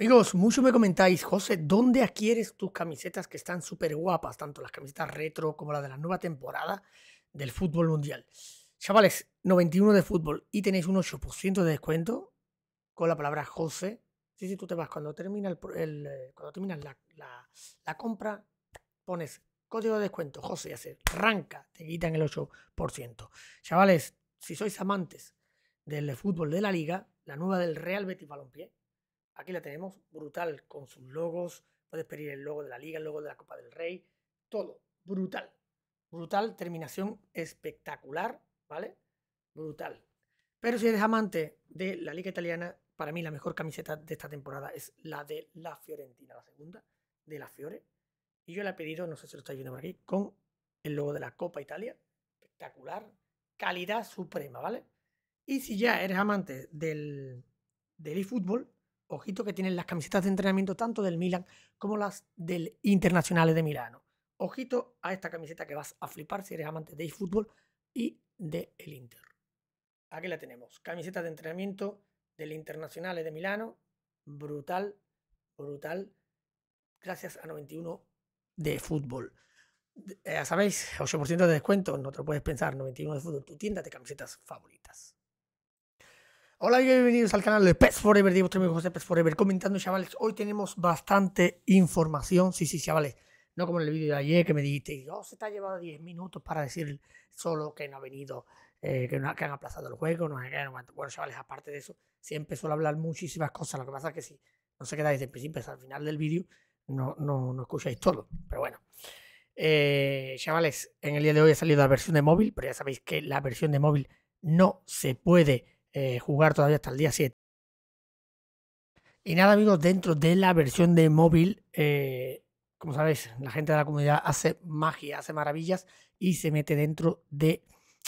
Amigos, muchos me comentáis, José, ¿dónde adquieres tus camisetas que están súper guapas, tanto las camisetas retro como las de la nueva temporada del fútbol mundial? Chavales, 91 de fútbol y tenéis un 8% de descuento con la palabra José. sí, sí, tú te vas cuando termina el, eh, cuando terminas la, compra, pones código de descuento, José, hace arranca, te quitan el 8%. Chavales, si sois amantes del fútbol de la liga, la nueva del Real Betis Balompié, Aquí la tenemos, brutal, con sus logos. Puedes pedir el logo de la Liga, el logo de la Copa del Rey, todo, brutal. Brutal, terminación espectacular, ¿vale? Brutal. Pero si eres amante de la Liga Italiana, para mí la mejor camiseta de esta temporada es la de la Fiorentina, la segunda de la Fiore. Y yo la he pedido, no sé si lo estáis viendo por aquí, con el logo de la Copa Italia. Espectacular. Calidad suprema, ¿vale? Y si ya eres amante del, del eFootball, Ojito que tienen las camisetas de entrenamiento tanto del Milan como las del Internacional de Milano. Ojito a esta camiseta que vas a flipar si eres amante de e-fútbol y del el Inter. Aquí la tenemos. Camiseta de entrenamiento del Internacional de Milano. Brutal, brutal. Gracias a 91 de fútbol. Ya eh, sabéis, 8% de descuento, no te lo puedes pensar, 91 de fútbol, tu tienda de camisetas favoritas. Hola y bienvenidos al canal de Pets Forever, Diego amigo José Pets Forever, comentando chavales, hoy tenemos bastante información, sí, sí, chavales, no como en el vídeo de ayer que me dijiste, oh, se te ha llevado 10 minutos para decir solo que no ha venido, eh, que, han aplazado el juego, bueno chavales, aparte de eso, siempre empezó a hablar muchísimas cosas, lo que pasa es que si no se quedáis desde el principio hasta el final del vídeo, no, no, escucháis todo, pero bueno. Eh, chavales, en el día de hoy ha salido la versión de móvil, pero ya sabéis que la versión de móvil no se puede eh, jugar todavía hasta el día 7. Y nada amigos, dentro de la versión de móvil, eh, como sabéis, la gente de la comunidad hace magia, hace maravillas y se mete dentro de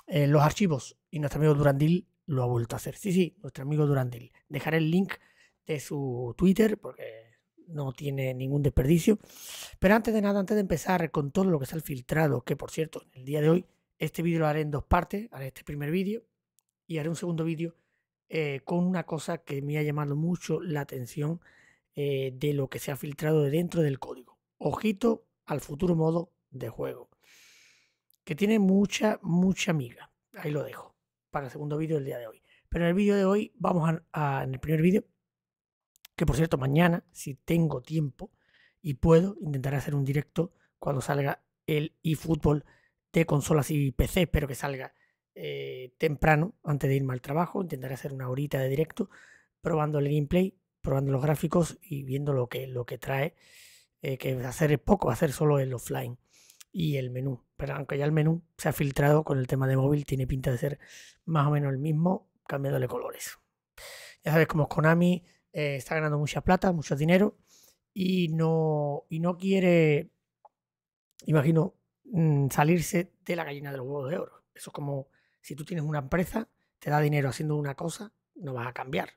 eh, los archivos. Y nuestro amigo Durandil lo ha vuelto a hacer. Sí, sí, nuestro amigo Durandil. Dejaré el link de su Twitter porque no tiene ningún desperdicio. Pero antes de nada, antes de empezar con todo lo que está el filtrado, que por cierto, el día de hoy, este vídeo lo haré en dos partes, haré este primer vídeo y haré un segundo vídeo eh, con una cosa que me ha llamado mucho la atención eh, de lo que se ha filtrado de dentro del código. Ojito al futuro modo de juego, que tiene mucha, mucha miga. Ahí lo dejo para el segundo vídeo del día de hoy. Pero en el vídeo de hoy vamos a en el primer vídeo, que por cierto mañana, si tengo tiempo y puedo, intentaré hacer un directo cuando salga el eFootball de consolas y PC, espero que salga eh, temprano, antes de irme al trabajo, intentaré hacer una horita de directo, probando el gameplay, probando los gráficos y viendo lo que, lo que trae, eh, que hacer es poco, hacer solo el offline y el menú. Pero aunque ya el menú se ha filtrado con el tema de móvil, tiene pinta de ser más o menos el mismo, cambiándole colores. Ya sabes cómo Konami, eh, está ganando mucha plata, mucho dinero y no, y no quiere, imagino, mm, salirse de la gallina de los huevos de oro. Eso es como si tú tienes una empresa, te da dinero haciendo una cosa, no vas a cambiar.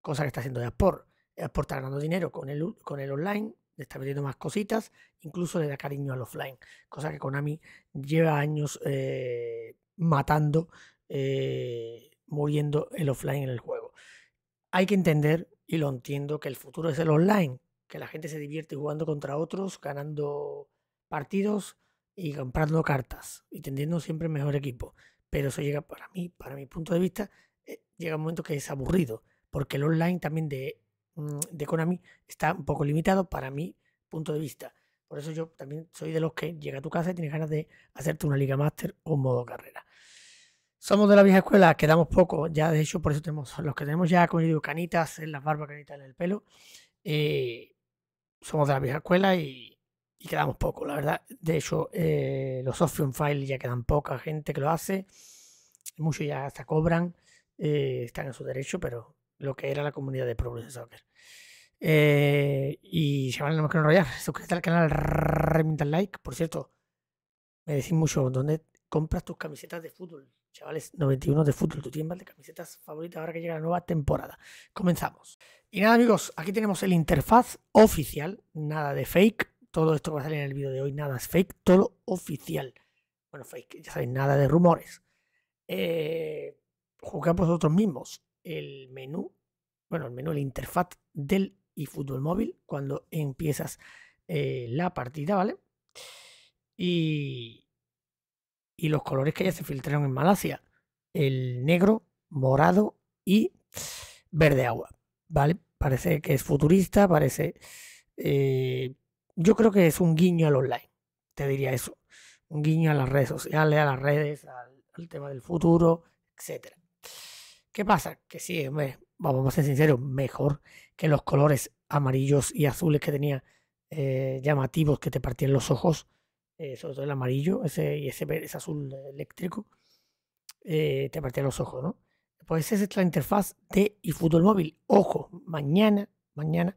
Cosa que está haciendo Sport. Sport está ganando dinero con el, con el online, le está metiendo más cositas, incluso le da cariño al offline. Cosa que Konami lleva años eh, matando, eh, muriendo el offline en el juego. Hay que entender, y lo entiendo, que el futuro es el online, que la gente se divierte jugando contra otros, ganando partidos y comprando cartas y teniendo siempre mejor equipo pero eso llega para mí, para mi punto de vista, eh, llega un momento que es aburrido, porque el online también de, mm, de Konami está un poco limitado para mi punto de vista. Por eso yo también soy de los que llega a tu casa y tienes ganas de hacerte una Liga máster o modo carrera. Somos de la vieja escuela, quedamos poco, ya de hecho por eso tenemos, los que tenemos ya, con yo canitas en las barbas, canitas en el pelo, eh, somos de la vieja escuela y y quedamos poco, la verdad. De hecho, eh, los Option File ya quedan poca gente que lo hace. Muchos ya hasta cobran. Eh, están en su derecho, pero lo que era la comunidad de Pro Soccer. Eh, y chaval, no me quiero enrollar. Suscríbete al canal, remita like. Por cierto, me decís mucho dónde compras tus camisetas de fútbol. Chavales, 91 de fútbol, tu tienda de camisetas favoritas ahora que llega la nueva temporada. Comenzamos. Y nada, amigos, aquí tenemos el interfaz oficial, nada de fake todo esto que va a salir en el vídeo de hoy, nada es fake, todo oficial. Bueno, fake, ya sabéis, nada de rumores. Eh, Jugamos nosotros mismos el menú, bueno, el menú, la interfaz del eFootball móvil cuando empiezas eh, la partida, ¿vale? Y, y los colores que ya se filtraron en Malasia, el negro, morado y verde agua, ¿vale? Parece que es futurista, parece... Eh, yo creo que es un guiño al online, te diría eso. Un guiño a las redes sociales, a las redes, al, tema del futuro, etc. ¿Qué pasa? Que sí, vamos a ser sinceros, mejor que los colores amarillos y azules que tenía eh, llamativos que te partían los ojos, eh, sobre todo el amarillo ese, y ese, azul eléctrico, eh, te partían los ojos, ¿no? Pues esa es la interfaz de eFootball Móvil. Ojo, mañana, mañana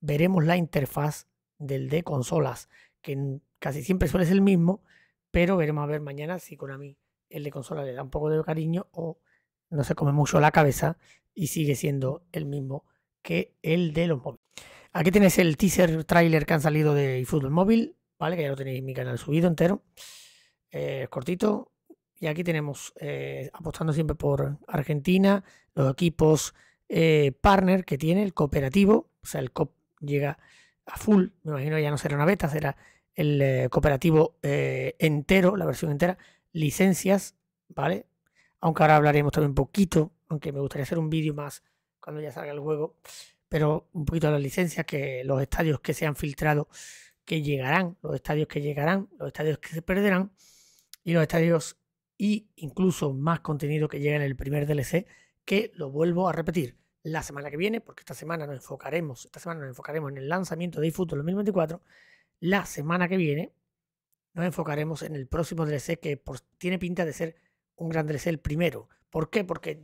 veremos la interfaz del de consolas, que casi siempre suele ser el mismo, pero veremos a ver mañana si con a mí el de consolas le da un poco de cariño o no se come mucho la cabeza y sigue siendo el mismo que el de los móviles. Aquí tenéis el teaser trailer que han salido de fútbol Móvil, ¿vale? Que ya lo tenéis en mi canal subido entero. Eh, es cortito. Y aquí tenemos eh, apostando siempre por Argentina, los equipos eh, partner que tiene, el cooperativo, o sea, el COP llega a full, me imagino ya no será una beta, será el eh, cooperativo eh, entero, la versión entera, licencias, ¿vale? Aunque ahora hablaremos también un poquito, aunque me gustaría hacer un vídeo más cuando ya salga el juego, pero un poquito de las licencias, que los estadios que se han filtrado, que llegarán, los estadios que llegarán, los estadios que se perderán, y los estadios y incluso más contenido que llega en el primer DLC, que lo vuelvo a repetir, la semana que viene, porque esta semana nos enfocaremos, esta semana nos enfocaremos en el lanzamiento de eFootball 2024. La semana que viene nos enfocaremos en el próximo DLC que tiene pinta de ser un gran DLC el primero. ¿Por qué? Porque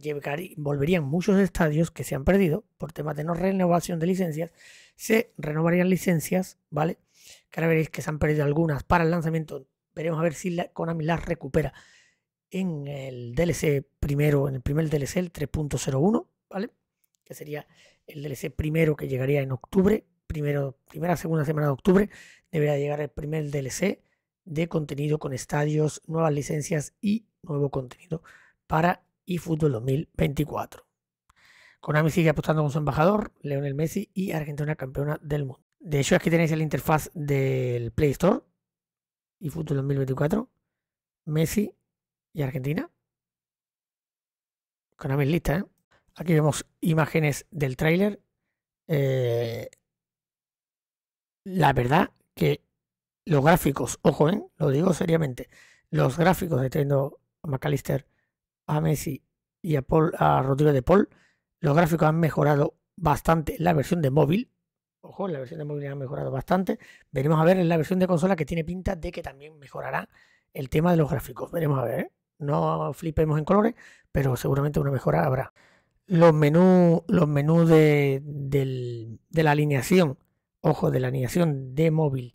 volverían muchos estadios que se han perdido por temas de no renovación de licencias. Se renovarían licencias, ¿vale? Que ahora veréis que se han perdido algunas para el lanzamiento. Veremos a ver si la, Konami las recupera en el DLC primero, en el primer DLC, 3.01, ¿vale? que sería el DLC primero que llegaría en octubre, primero, primera, segunda semana de octubre, deberá llegar el primer DLC de contenido con estadios, nuevas licencias y nuevo contenido para eFootball 2024. Konami sigue apostando con su embajador, Leonel Messi y Argentina campeona del mundo. De hecho, aquí tenéis la interfaz del Play Store eFootball 2024, Messi y Argentina. Konami es lista, ¿eh? Aquí vemos imágenes del tráiler. Eh, la verdad que los gráficos, ojo, ¿eh? lo digo seriamente, los gráficos de teniendo a McAllister, a Messi y a, Paul, a Rodrigo de Paul, los gráficos han mejorado bastante la versión de móvil. Ojo, la versión de móvil ha mejorado bastante. Veremos a ver en la versión de consola que tiene pinta de que también mejorará el tema de los gráficos. Veremos a ver. ¿eh? No flipemos en colores, pero seguramente una mejora habrá los menús, los menús de, la alineación, ojo, de la alineación de móvil,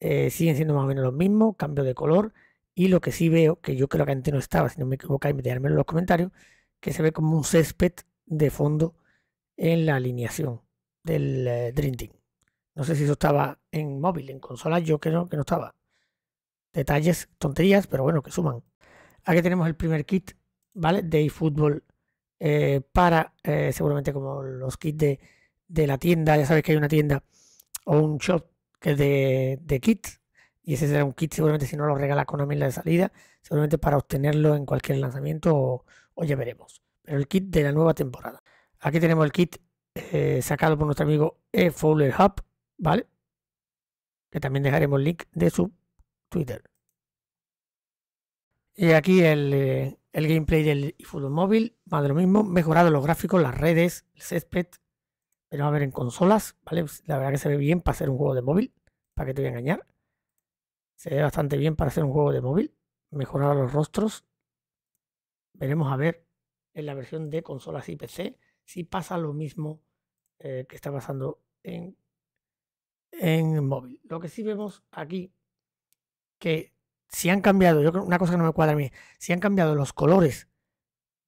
eh, siguen siendo más o menos los mismos, cambio de color. Y lo que sí veo, que yo creo que antes no estaba, si no me equivoco y meterme en los comentarios, que se ve como un césped de fondo en la alineación del eh, drinking No sé si eso estaba en móvil, en consola, yo creo que no estaba. Detalles, tonterías, pero bueno, que suman. Aquí tenemos el primer kit, ¿vale? De eFootball eh, para eh, seguramente como los kits de, la tienda, ya sabes que hay una tienda o un shop que es de, kits y ese será un kit seguramente si no lo regala con una la de salida, seguramente para obtenerlo en cualquier lanzamiento o, ya veremos. Pero el kit de la nueva temporada. Aquí tenemos el kit eh, sacado por nuestro amigo E. Fowler Hub, ¿vale? Que también dejaremos el link de su Twitter. Y aquí el, el gameplay del fútbol móvil, más de lo mismo, mejorado los gráficos, las redes, el césped. Pero a ver en consolas, ¿vale? Pues, la verdad que se ve bien para hacer un juego de móvil, para que te voy a engañar. Se ve bastante bien para hacer un juego de móvil. Mejorado los rostros. Veremos a ver en la versión de consolas y PC si pasa lo mismo eh, que está pasando en, en móvil. Lo que sí vemos aquí que si han cambiado, yo una cosa que no me cuadra a mí, si han cambiado los colores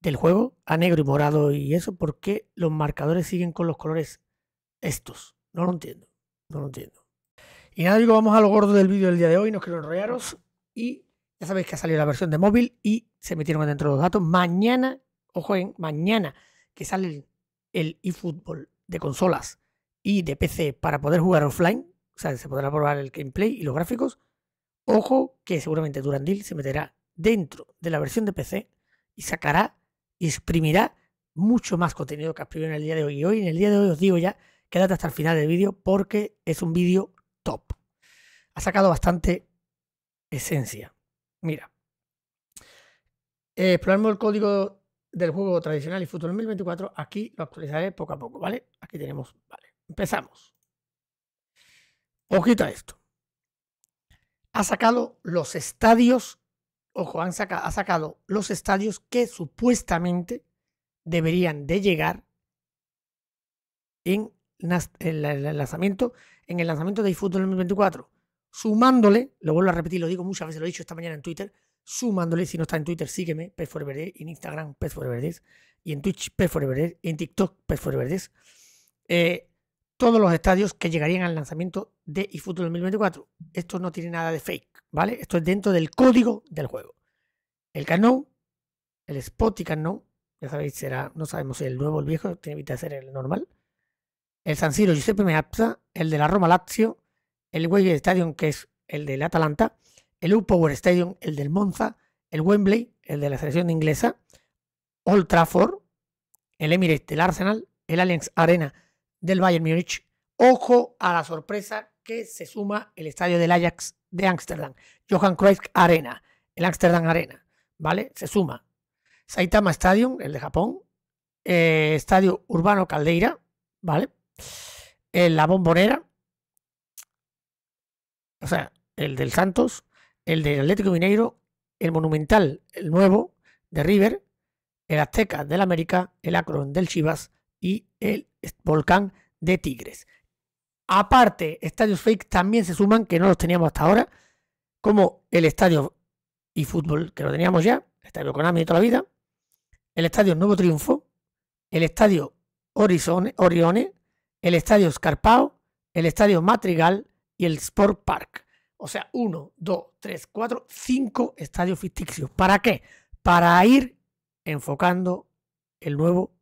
del juego a negro y morado y eso, ¿por qué los marcadores siguen con los colores estos? No lo entiendo, no lo entiendo. Y nada, digo, vamos a lo gordo del vídeo del día de hoy, nos quiero enrollaros y ya sabéis que ha salido la versión de móvil y se metieron dentro los datos. Mañana, ojo, en mañana que sale el eFootball de consolas y de PC para poder jugar offline, o sea, se podrá probar el gameplay y los gráficos. Ojo que seguramente Durandil se meterá dentro de la versión de PC y sacará y exprimirá mucho más contenido que exprimido en el día de hoy. Y hoy, en el día de hoy, os digo ya, quédate hasta el final del vídeo porque es un vídeo top. Ha sacado bastante esencia. Mira, eh, exploramos el código del juego tradicional y futuro 2024. Aquí lo actualizaré poco a poco, ¿vale? Aquí tenemos, vale. Empezamos. Ojito esto ha sacado los estadios, ojo, han ha sacado los estadios que supuestamente deberían de llegar en, el lanzamiento, en el lanzamiento de eFootball 2024. Sumándole, lo vuelvo a repetir, lo digo muchas veces, lo he dicho esta mañana en Twitter, sumándole, si no está en Twitter, sígueme, 4 en Instagram, 4 y en Twitch, 4 en TikTok, Pez Eh, todos los estadios que llegarían al lanzamiento de eFootball 2024. Esto no tiene nada de fake, ¿vale? Esto es dentro del código del juego. El Canon, el Spotty ya sabéis, será, no sabemos si el nuevo o el viejo, tiene que ser el normal. El San Siro Giuseppe Meazza, el de la Roma Lazio, el Wembley Stadium, que es el del Atalanta, el U Power Stadium, el del Monza, el Wembley, el de la selección inglesa, Old Trafford, el Emirates del Arsenal, el Allianz Arena, del Bayern Múnich. Ojo a la sorpresa que se suma el estadio del Ajax de Ámsterdam, Johan Cruyff Arena, el Ámsterdam Arena, ¿vale? Se suma. Saitama Stadium, el de Japón, eh, Estadio Urbano Caldeira, ¿vale? Eh, la Bombonera, o sea, el del Santos, el del Atlético Mineiro, el Monumental, el nuevo, de River, el Azteca del América, el Akron del Chivas y el volcán de Tigres. Aparte, estadios fake también se suman, que no los teníamos hasta ahora, como el estadio y fútbol, que lo teníamos ya, el estadio Konami de toda la vida, el estadio Nuevo Triunfo, el estadio Horizonte, Orione, el estadio Scarpao, el estadio Matrigal y el Sport Park. O sea, uno, dos, tres, cuatro, cinco estadios ficticios. ¿Para qué? Para ir enfocando el nuevo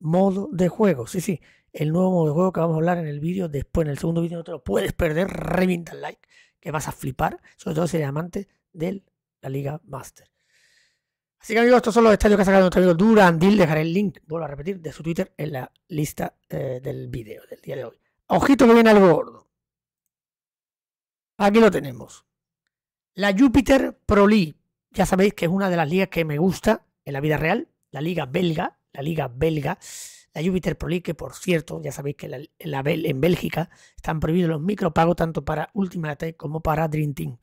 modo de juego. Sí, sí, el nuevo modo de juego que vamos a hablar en el vídeo después, en el segundo vídeo no te lo puedes perder, revienta el like, que vas a flipar, sobre todo si eres amante de la Liga Master. Así que amigos, estos son los estadios que ha sacado nuestro amigo Durandil. Dejaré el link, vuelvo a repetir, de su Twitter en la lista eh, del vídeo del día de hoy. Ojito que viene algo gordo. Aquí lo tenemos. La Jupiter Pro League. Ya sabéis que es una de las ligas que me gusta en la vida real, la liga belga la liga belga, la Jupiter Pro League, que por cierto, ya sabéis que en Bélgica están prohibidos los micropagos tanto para Ultimate como para Dream Team.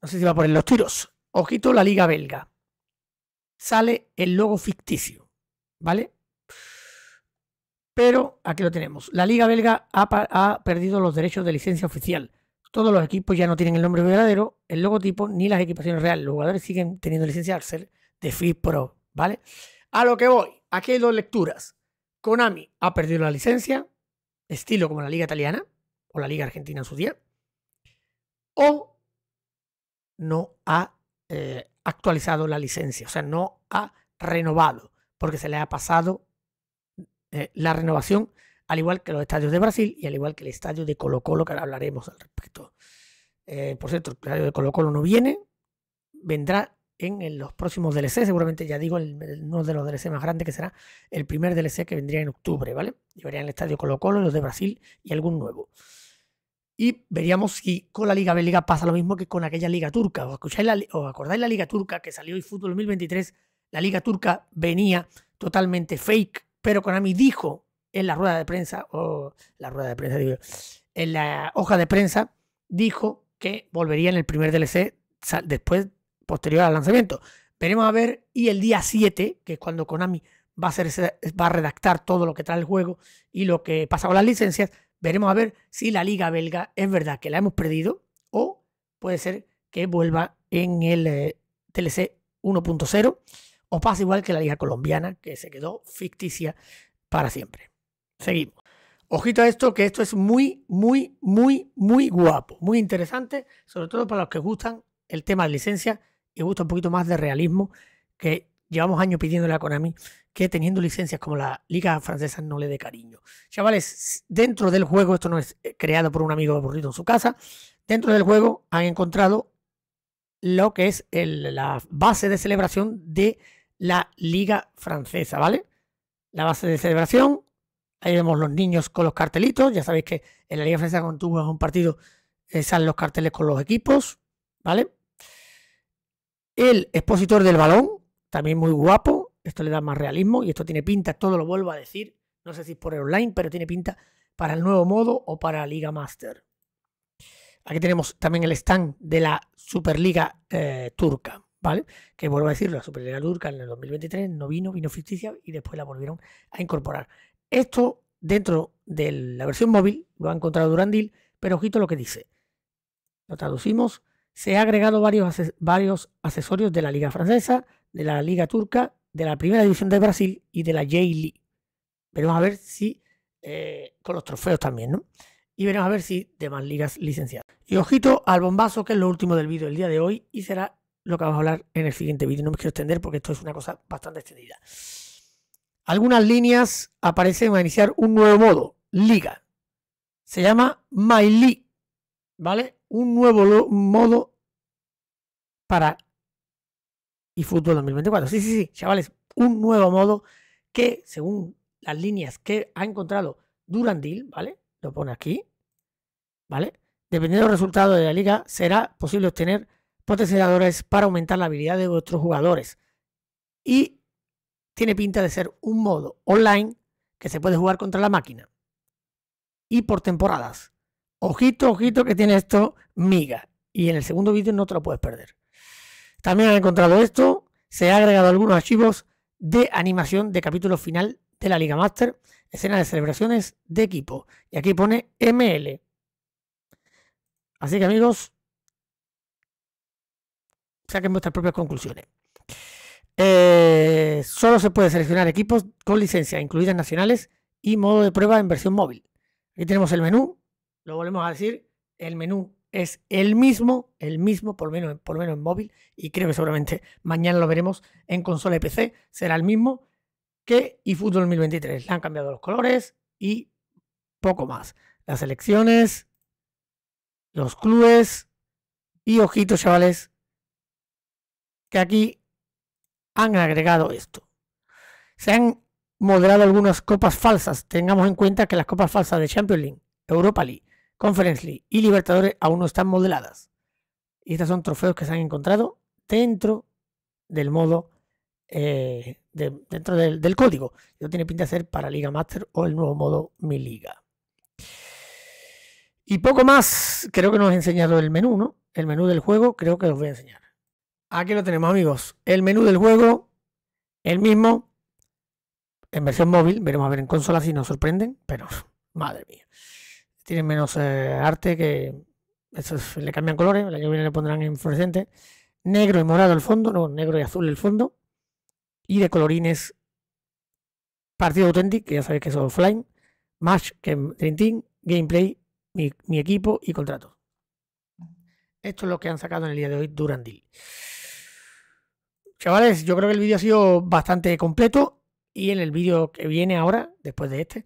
No sé si va a poner los tiros. Ojito la liga belga. Sale el logo ficticio, ¿vale? Pero aquí lo tenemos. La liga belga ha, perdido los derechos de licencia oficial. Todos los equipos ya no tienen el nombre verdadero, el logotipo ni las equipaciones reales. Los jugadores siguen teniendo licencia al ser de Free Pro, ¿vale? A lo que voy, aquí hay dos lecturas. Konami ha perdido la licencia, estilo como la Liga Italiana o la Liga Argentina en su día, o no ha eh, actualizado la licencia, o sea, no ha renovado, porque se le ha pasado eh, la renovación, al igual que los estadios de Brasil y al igual que el estadio de Colo Colo, que ahora hablaremos al respecto. Eh, por cierto, el estadio de Colo Colo no viene, vendrá en, los próximos DLC, seguramente ya digo, uno de los DLC más grandes que será el primer DLC que vendría en octubre, ¿vale? en el estadio Colo Colo, los de Brasil y algún nuevo. Y veríamos si con la Liga liga pasa lo mismo que con aquella Liga Turca. o escucháis la, acordáis la Liga Turca que salió hoy Fútbol 2023? La Liga Turca venía totalmente fake, pero Konami dijo en la rueda de prensa, o la rueda de prensa, digo, en la hoja de prensa, dijo que volvería en el primer DLC después posterior al lanzamiento. Veremos a ver, y el día 7, que es cuando Konami va a, hacer va a redactar todo lo que trae el juego y lo que pasa con las licencias, veremos a ver si la liga belga es verdad que la hemos perdido o puede ser que vuelva en el eh, TLC 1.0 o pasa igual que la liga colombiana que se quedó ficticia para siempre. Seguimos. Ojito a esto, que esto es muy, muy, muy, muy guapo, muy interesante, sobre todo para los que gustan el tema de licencia y gusta un poquito más de realismo que llevamos años pidiéndole a Konami que teniendo licencias como la Liga Francesa no le dé cariño. Chavales, dentro del juego, esto no es eh, creado por un amigo aburrido en su casa, dentro del juego han encontrado lo que es la base de celebración de la Liga Francesa, ¿vale? La base de celebración, ahí vemos los niños con los cartelitos, ya sabéis que en la Liga Francesa cuando tú juegas un partido eh, salen los carteles con los equipos, ¿vale? El expositor del balón, también muy guapo. Esto le da más realismo y esto tiene pinta, todo lo vuelvo a decir. No sé si es por el online, pero tiene pinta para el nuevo modo o para Liga Master. Aquí tenemos también el stand de la Superliga eh, Turca, ¿vale? Que vuelvo a decir, la Superliga Turca en el 2023 no vino, vino ficticia y después la volvieron a incorporar. Esto dentro de la versión móvil lo ha encontrado Durandil, pero ojito lo que dice. Lo traducimos se ha agregado varios, varios accesorios de la Liga Francesa, de la Liga Turca, de la Primera División de Brasil y de la J-League. Veremos a ver si eh, con los trofeos también, ¿no? Y veremos a ver si demás ligas licenciadas. Y ojito al bombazo, que es lo último del vídeo del día de hoy y será lo que vamos a hablar en el siguiente vídeo. No me quiero extender porque esto es una cosa bastante extendida. Algunas líneas aparecen a iniciar un nuevo modo, liga. Se llama My League, ¿vale? un nuevo modo para eFootball 2024. Sí, sí, sí, chavales, un nuevo modo que, según las líneas que ha encontrado Durandil, ¿vale? Lo pone aquí, ¿vale? Dependiendo del resultado de la liga, será posible obtener potenciadores para aumentar la habilidad de vuestros jugadores. Y tiene pinta de ser un modo online que se puede jugar contra la máquina y por temporadas Ojito, ojito que tiene esto miga. Y en el segundo vídeo no te lo puedes perder. También han encontrado esto. Se ha agregado algunos archivos de animación de capítulo final de la Liga Master. Escena de celebraciones de equipo. Y aquí pone ML. Así que amigos, saquen vuestras propias conclusiones. Eh, solo se puede seleccionar equipos con licencia, incluidas nacionales, y modo de prueba en versión móvil. Aquí tenemos el menú, lo volvemos a decir, el menú es el mismo, el mismo, por lo menos, por menos en móvil, y creo que seguramente mañana lo veremos en consola y PC, será el mismo que eFootball 2023. Le han cambiado los colores y poco más. Las elecciones, los clubes y ojitos, chavales, que aquí han agregado esto. Se han moderado algunas copas falsas. Tengamos en cuenta que las copas falsas de Champions League, Europa League, Conference League y Libertadores aún no están modeladas. Y estos son trofeos que se han encontrado dentro del modo, eh, dentro del, código. No tiene pinta de ser para Liga Master o el nuevo modo Mi Liga. Y poco más, creo que nos he enseñado el menú, ¿no? El menú del juego, creo que os voy a enseñar. Aquí lo tenemos, amigos. El menú del juego, el mismo, en versión móvil. Veremos a ver en consola si nos sorprenden, pero madre mía tienen menos eh, arte, que le cambian colores, la año le pondrán en fluorescente, negro y morado el fondo, no, negro y azul el fondo, y de colorines Partido auténtico que ya sabéis que es offline, Match, que Gameplay, mi, equipo y contrato Esto es lo que han sacado en el día de hoy Durandil. Chavales, yo creo que el vídeo ha sido bastante completo y en el vídeo que viene ahora, después de este,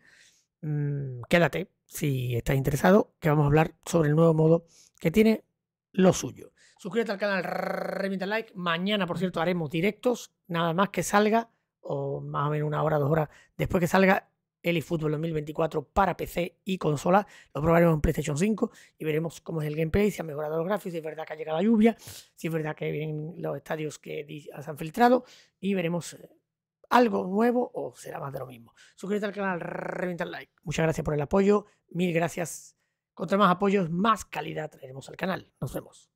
mm, quédate, si estás interesado, que vamos a hablar sobre el nuevo modo que tiene lo suyo. Suscríbete al canal, remita like. Mañana, por cierto, haremos directos, nada más que salga, o más o menos una hora, dos horas después que salga el eFootball 2024 para PC y consola. Lo probaremos en PlayStation 5 y veremos cómo es el gameplay, si ha mejorado los gráficos, si es verdad que ha llegado la lluvia, si es verdad que vienen los estadios que se han filtrado y veremos eh, algo nuevo o será más de lo mismo. Suscríbete al canal, revienta el like. Muchas gracias por el apoyo, mil gracias. Contra más apoyos, más calidad traeremos al canal. Nos vemos.